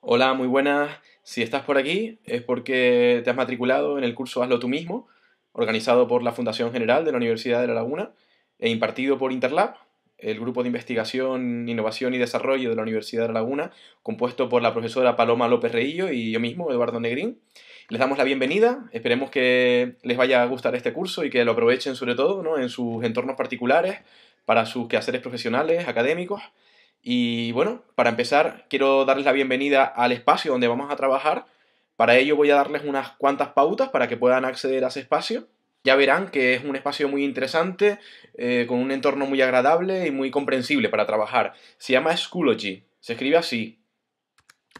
Hola, muy buenas. Si estás por aquí es porque te has matriculado en el curso Hazlo tú mismo, organizado por la Fundación General de la Universidad de La Laguna e impartido por Interlab, el grupo de investigación, innovación y desarrollo de la Universidad de La Laguna, compuesto por la profesora Paloma López Reillo y yo mismo, Eduardo Negrín. Les damos la bienvenida, esperemos que les vaya a gustar este curso y que lo aprovechen sobre todo en sus entornos particulares, para sus quehaceres profesionales, académicos y bueno, para empezar, quiero darles la bienvenida al espacio donde vamos a trabajar. Para ello voy a darles unas cuantas pautas para que puedan acceder a ese espacio. Ya verán que es un espacio muy interesante, eh, con un entorno muy agradable y muy comprensible para trabajar. Se llama Schoology. Se escribe así.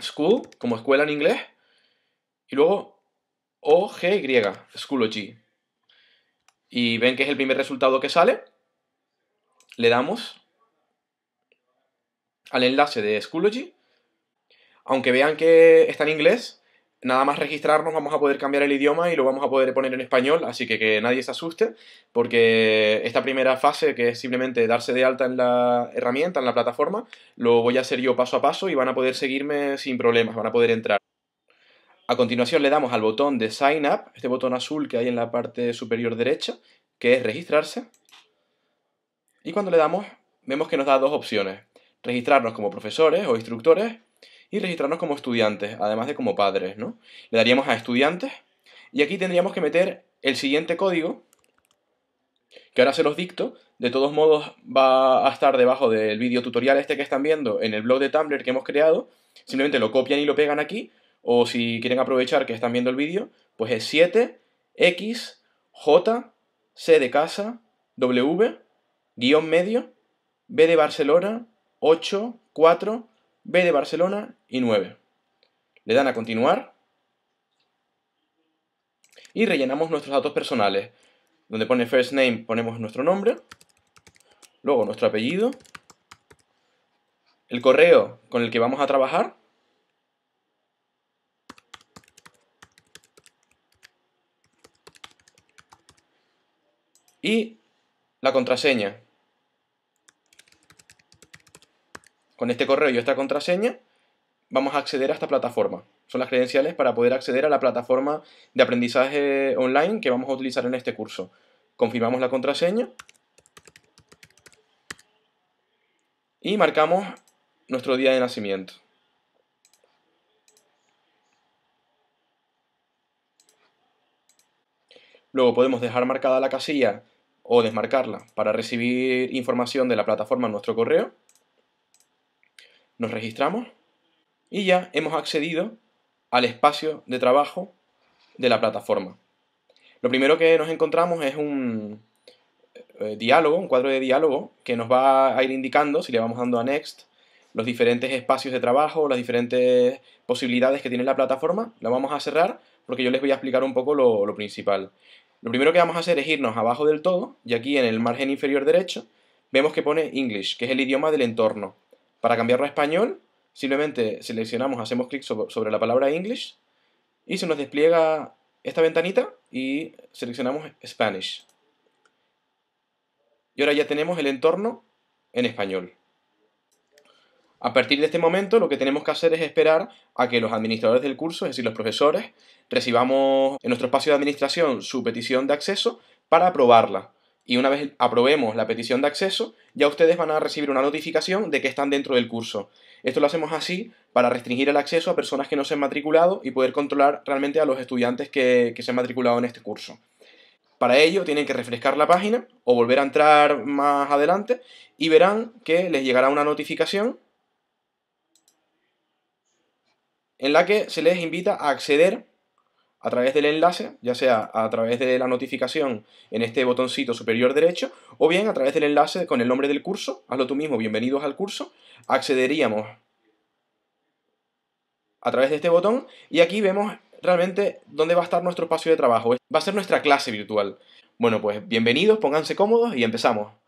School, como escuela en inglés. Y luego O-G-Y, Schoology. Y ven que es el primer resultado que sale. Le damos al enlace de Schoology. Aunque vean que está en inglés, nada más registrarnos vamos a poder cambiar el idioma y lo vamos a poder poner en español, así que que nadie se asuste, porque esta primera fase, que es simplemente darse de alta en la herramienta, en la plataforma, lo voy a hacer yo paso a paso y van a poder seguirme sin problemas, van a poder entrar. A continuación le damos al botón de Sign Up, este botón azul que hay en la parte superior derecha, que es registrarse. Y cuando le damos, vemos que nos da dos opciones registrarnos como profesores o instructores y registrarnos como estudiantes, además de como padres, ¿no? Le daríamos a estudiantes y aquí tendríamos que meter el siguiente código, que ahora se los dicto, de todos modos va a estar debajo del vídeo tutorial este que están viendo en el blog de Tumblr que hemos creado, simplemente lo copian y lo pegan aquí, o si quieren aprovechar que están viendo el vídeo, pues es 7, X, C de casa, W, guión medio, B de Barcelona, 8, 4, B de Barcelona y 9. Le dan a continuar y rellenamos nuestros datos personales. Donde pone first name ponemos nuestro nombre, luego nuestro apellido, el correo con el que vamos a trabajar, y la contraseña. con este correo y esta contraseña, vamos a acceder a esta plataforma. Son las credenciales para poder acceder a la plataforma de aprendizaje online que vamos a utilizar en este curso. Confirmamos la contraseña y marcamos nuestro día de nacimiento. Luego podemos dejar marcada la casilla o desmarcarla para recibir información de la plataforma en nuestro correo nos registramos y ya hemos accedido al espacio de trabajo de la plataforma. Lo primero que nos encontramos es un eh, diálogo, un cuadro de diálogo que nos va a ir indicando, si le vamos dando a Next, los diferentes espacios de trabajo, las diferentes posibilidades que tiene la plataforma. La vamos a cerrar porque yo les voy a explicar un poco lo principal. Lo primero que vamos a hacer es irnos abajo del todo y aquí en el margen inferior derecho vemos que pone English, que es el idioma del entorno. Para cambiarlo a español, simplemente seleccionamos, hacemos clic sobre la palabra English y se nos despliega esta ventanita y seleccionamos Spanish. Y ahora ya tenemos el entorno en español. A partir de este momento lo que tenemos que hacer es esperar a que los administradores del curso, es decir, los profesores, recibamos en nuestro espacio de administración su petición de acceso para aprobarla y una vez aprobemos la petición de acceso, ya ustedes van a recibir una notificación de que están dentro del curso. Esto lo hacemos así para restringir el acceso a personas que no se han matriculado y poder controlar realmente a los estudiantes que, se han matriculado en este curso. Para ello tienen que refrescar la página o volver a entrar más adelante y verán que les llegará una notificación en la que se les invita a acceder a través del enlace, ya sea a través de la notificación en este botoncito superior derecho, o bien a través del enlace con el nombre del curso, hazlo tú mismo, bienvenidos al curso, accederíamos a través de este botón y aquí vemos realmente dónde va a estar nuestro espacio de trabajo. Va a ser nuestra clase virtual. Bueno, pues bienvenidos, pónganse cómodos y empezamos.